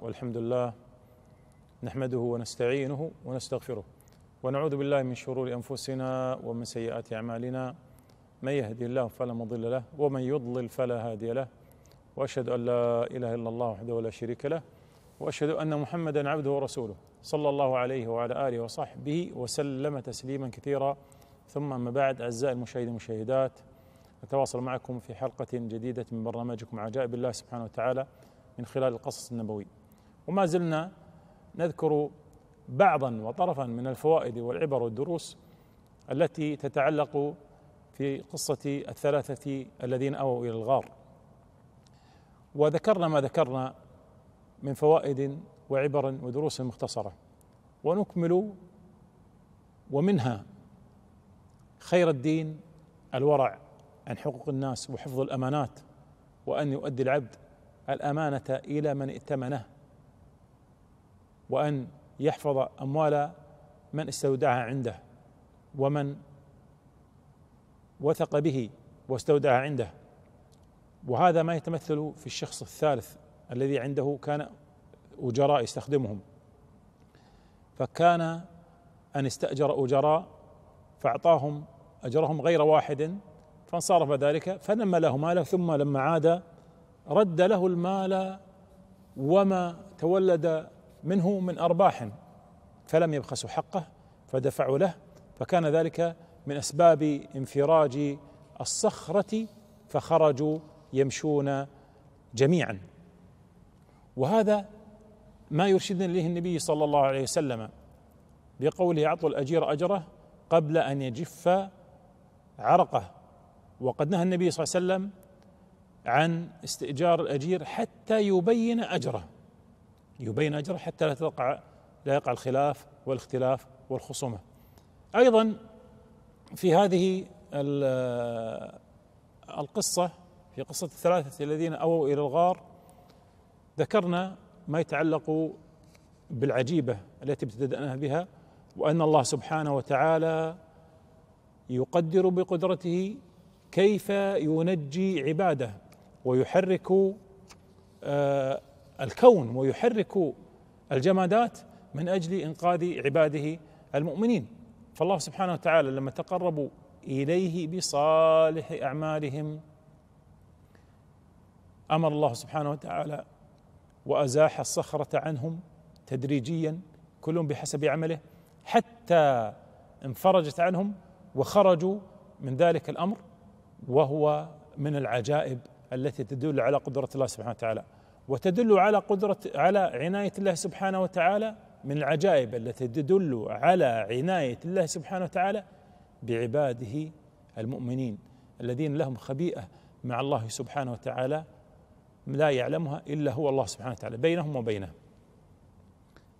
والحمد لله نحمده ونستعينه ونستغفره ونعوذ بالله من شرور انفسنا ومن سيئات اعمالنا من يهدي الله فلا مضل له ومن يضلل فلا هادي له واشهد ان لا اله الا الله وحده لا شريك له واشهد ان محمدا عبده ورسوله صلى الله عليه وعلى اله وصحبه وسلم تسليما كثيرا ثم اما بعد اعزائي المشاهدين والمشاهدات نتواصل معكم في حلقه جديده من برنامجكم عجائب الله سبحانه وتعالى من خلال القصص النبوي وما زلنا نذكر بعضا وطرفا من الفوائد والعبر والدروس التي تتعلق في قصة الثلاثة الذين أووا إلى الغار وذكرنا ما ذكرنا من فوائد وعبر ودروس مختصرة ونكمل ومنها خير الدين الورع عن حقوق الناس وحفظ الأمانات وأن يؤدي العبد الأمانة إلى من ائتمنه وأن يحفظ أموال من استودعها عنده ومن وثق به واستودعها عنده وهذا ما يتمثل في الشخص الثالث الذي عنده كان أجراء يستخدمهم فكان أن استأجر أجراء فأعطاهم أجرهم غير واحد فانصرف ذلك فلما له ماله ثم لما عاد رد له المال وما تولد منه من أرباح فلم يبخسوا حقه فدفعوا له فكان ذلك من أسباب انفراج الصخرة فخرجوا يمشون جميعا وهذا ما يرشدنا اليه النبي صلى الله عليه وسلم بقوله اعطوا الاجير اجره قبل ان يجف عرقه وقد نهى النبي صلى الله عليه وسلم عن استئجار الاجير حتى يبين اجره يبين أجره حتى لا تقع لا يقع الخلاف والاختلاف والخصومة أيضا في هذه آه، القصة في قصة الثلاثة الذين أووا إلى الغار ذكرنا ما يتعلق بالعجيبة التي ابتدأنا بها وأن الله سبحانه وتعالى يقدر بقدرته كيف ينجي عباده ويحرك آه، الكون ويحرك الجمادات من اجل انقاذ عباده المؤمنين فالله سبحانه وتعالى لما تقربوا اليه بصالح اعمالهم امر الله سبحانه وتعالى وازاح الصخره عنهم تدريجيا كلهم بحسب عمله حتى انفرجت عنهم وخرجوا من ذلك الامر وهو من العجائب التي تدل على قدره الله سبحانه وتعالى وتدل على قدرة على عناية الله سبحانه وتعالى من العجائب التي تدل على عناية الله سبحانه وتعالى بعباده المؤمنين الذين لهم خبيئة مع الله سبحانه وتعالى لا يعلمها إلا هو الله سبحانه وتعالى بينهم وبينه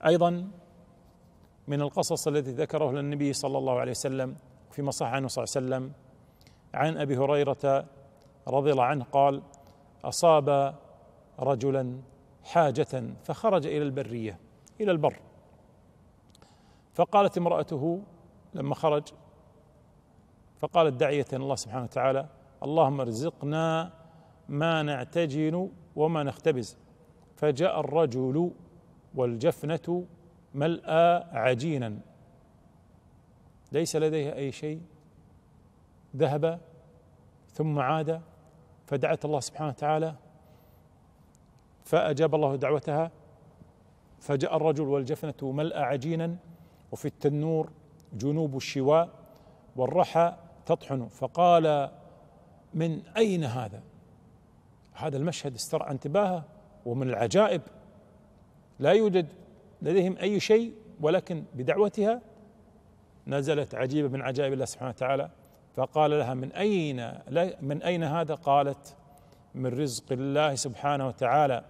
أيضا من القصص التي ذكره للنبي صلى الله عليه وسلم فيما صح عنه صلى الله عليه وسلم عن أبي هريرة رضي الله عنه قال أصاب رجلا حاجة فخرج إلى البرية إلى البر فقالت امرأته لما خرج فقالت داعية الله سبحانه وتعالى اللهم ارزقنا ما نعتجن وما نختبز فجاء الرجل والجفنة ملأى عجينا ليس لديها أي شيء ذهب ثم عاد فدعت الله سبحانه وتعالى فأجاب الله دعوتها فجاء الرجل والجفنة ملأ عجينا وفي التنور جنوب الشواء والرحى تطحن فقال من أين هذا هذا المشهد استرعى انتباهه ومن العجائب لا يوجد لديهم أي شيء ولكن بدعوتها نزلت عجيبة من عجائب الله سبحانه وتعالى فقال لها من أين من أين هذا قالت من رزق الله سبحانه وتعالى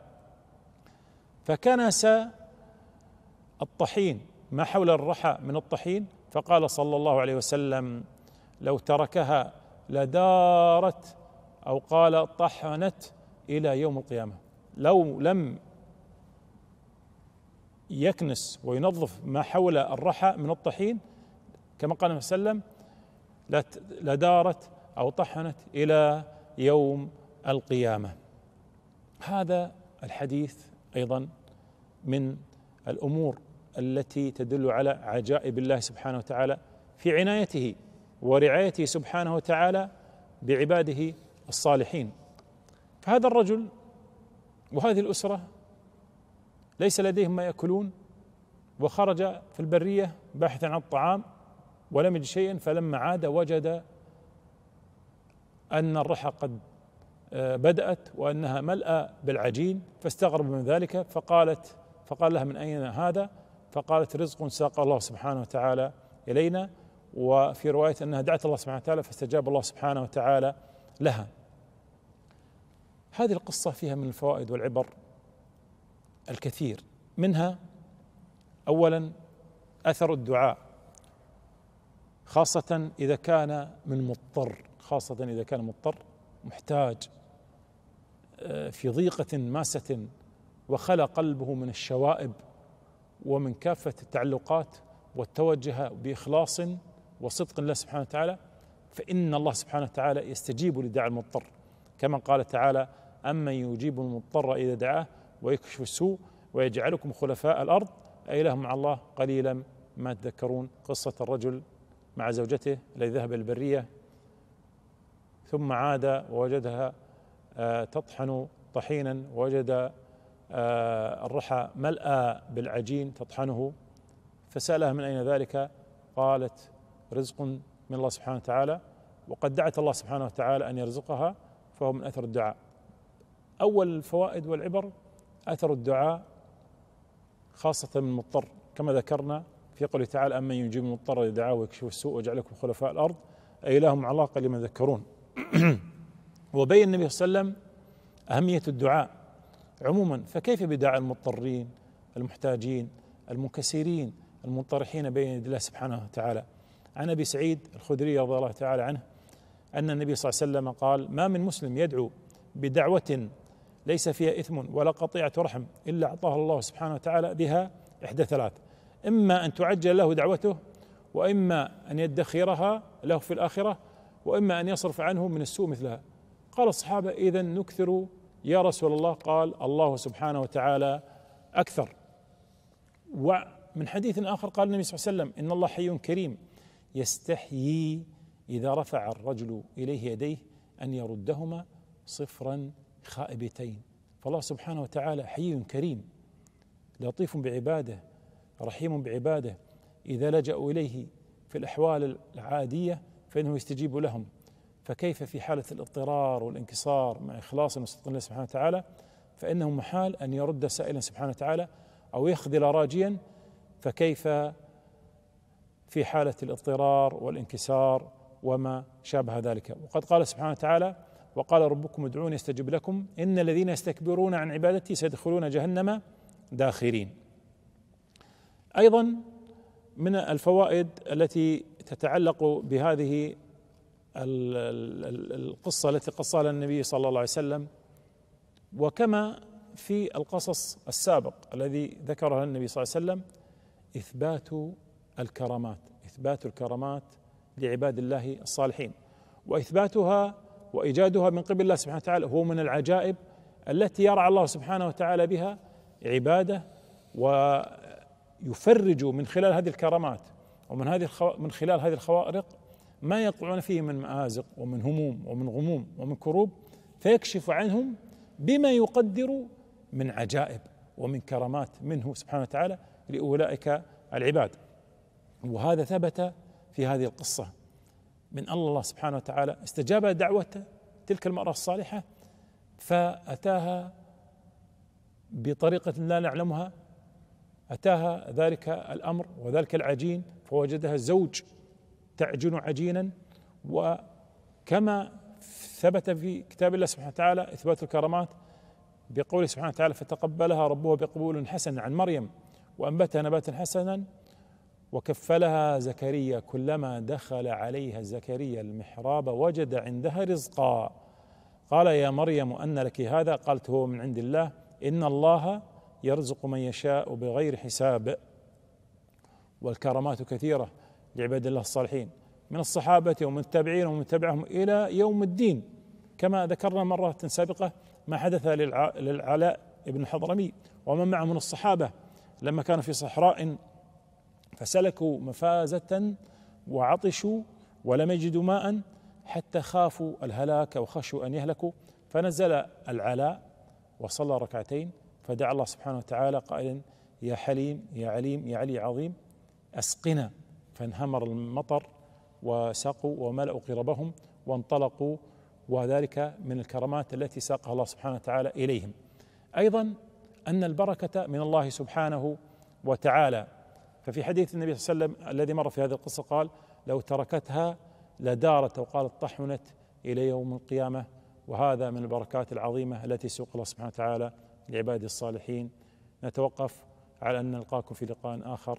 فكنس الطحين ما حول الرحى من الطحين فقال صلى الله عليه وسلم لو تركها لدارت او قال طحنت الى يوم القيامه لو لم يكنس وينظف ما حول الرحى من الطحين كما قال النبي صلى الله عليه وسلم لدارت او طحنت الى يوم القيامه هذا الحديث ايضا من الامور التي تدل على عجائب الله سبحانه وتعالى في عنايته ورعايته سبحانه وتعالى بعباده الصالحين فهذا الرجل وهذه الاسره ليس لديهم ما ياكلون وخرج في البريه باحثا عن الطعام ولم يجد شيئا فلما عاد وجد ان الرحى قد آه، بدات وانها ملأى بالعجين فاستغرب من ذلك فقالت فقال لها من أين هذا فقالت رزق ساق الله سبحانه وتعالى إلينا وفي رواية أنها دعت الله سبحانه وتعالى فاستجاب الله سبحانه وتعالى لها هذه القصة فيها من الفوائد والعبر الكثير منها أولا أثر الدعاء خاصة إذا كان من مضطر خاصة إذا كان مضطر محتاج آه، في ضيقة ماسة وخلى قلبه من الشوائب ومن كافة التعلقات وتوجه بإخلاص وصدق لله سبحانه وتعالى فإن الله سبحانه وتعالى يستجيب لدعاء المضطر كما قال تعالى أمن يجيب المضطر إذا دعاه ويكشف السوء ويجعلكم خلفاء الأرض أإله مع الله قليلا ما تذكرون قصة الرجل مع زوجته الذي ذهب البرية ثم عاد ووجدها آه، تطحن طحينا ووجد آه، الرحى ملأى بالعجين تطحنه فسألها من أين ذلك قالت رزق من الله سبحانه وتعالى وقد دعت الله سبحانه وتعالى أن يرزقها فهو من أثر الدعاء أول الفوائد والعبر أثر الدعاء خاصة من المضطر كما ذكرنا في قوله تعالى أمن يجيب المضطر إذا دعاه ويكشف السوء ويجعلكم خلفاء الأرض أي لهم علاقة الله ذكرون وبين النبي صلى الله عليه وسلم أهمية الدعاء عموما فكيف بدعاء المضطرين المحتاجين المنكسرين المنطرحين بين يدي الله سبحانه وتعالى عن ابي سعيد الخدري رضي الله تعالى عنه ان النبي صلى الله عليه وسلم قال ما من مسلم يدعو بدعوه ليس فيها اثم ولا قطيعه رحم الا اعطاه الله سبحانه وتعالى بها احدى ثلاث اما ان تعجل له دعوته واما ان يدخرها له في الاخره واما ان يصرف عنه من السوء مثلها قال الصحابه اذا نكثر يا رسول الله قال الله سبحانه وتعالى اكثر ومن حديث اخر قال النبي صلى الله عليه وسلم ان الله حي كريم يستحيي اذا رفع الرجل اليه يديه ان يردهما صفرا خائبتين فالله سبحانه وتعالى حي كريم لطيف بعباده رحيم بعباده اذا لجاوا اليه في الاحوال العاديه فانه يستجيب لهم فكيف في حالة الاضطرار والانكسار مع إخلاص المستقيم لله سبحانه وتعالى فإنه محال أن يرد سائلا سبحانه وتعالى أو يخذل راجيا فكيف في حالة الاضطرار والانكسار وما شابه ذلك وقد قال سبحانه وتعالى وقال ربكم ادعوني استجب لكم إن الذين يستكبرون عن عبادتي سيدخلون جهنم داخرين أيضا من الفوائد التي تتعلق بهذه القصة التي قصها النبي صلى الله عليه وسلم وكما في القصص السابق الذي ذكرها النبي صلى الله عليه وسلم إثبات الكرامات إثبات الكرامات لعباد الله الصالحين وإثباتها وإيجادها من قبل الله سبحانه وتعالى هو من العجائب التي يرعى الله سبحانه وتعالى بها عباده ويفرج من خلال هذه الكرامات ومن هذه من خلال هذه الخوارق ما يقعون فيه من مآزق ومن هموم ومن غموم ومن كروب فيكشف عنهم بما يقدر من عجائب ومن كرامات منه سبحانه وتعالى لأولئك العباد وهذا ثبت في هذه القصة من الله سبحانه وتعالى استجاب دعوة تلك المرأة الصالحة فأتاها بطريقة لا نعلمها أتاها ذلك الأمر وذلك العجين فوجدها زوج تعجن عجينا وكما ثبت في كتاب الله سبحانه وتعالى إثبات الكرامات بقوله سبحانه وتعالى فتقبلها ربها بقبول حسن عن مريم وأنبتها نباتا حسنا وكفلها زكريا كلما دخل عليها زكريا المحراب وجد عندها رزقا قال يا مريم أن لك هذا قالت هو من عند الله إن الله يرزق من يشاء بغير حساب والكرامات كثيرة لعباد الله الصالحين من الصحابة ومن التابعين ومن تبعهم إلى يوم الدين كما ذكرنا مرة سابقة ما حدث للعلاء بن الحضرمي ومن معه من الصحابة لما كانوا في صحراء فسلكوا مفازة وعطشوا ولم يجدوا ماء حتى خافوا الهلاك وخشوا أن يهلكوا فنزل العلاء وصلى ركعتين فدعا الله سبحانه وتعالى قائلا يا حليم يا عليم يا علي عظيم أسقنا فانهمر المطر وسقوا وملأوا قربهم وانطلقوا وذلك من الكرامات التي ساقها الله سبحانه وتعالى إليهم أيضا أن البركة من الله سبحانه وتعالى ففي حديث النبي صلى الله عليه وسلم الذي مر في هذه القصة قال لو تركتها لدارت وقالت طحنت إلى يوم القيامة وهذا من البركات العظيمة التي سوق الله سبحانه وتعالى لعباده الصالحين نتوقف على أن نلقاكم في لقاء آخر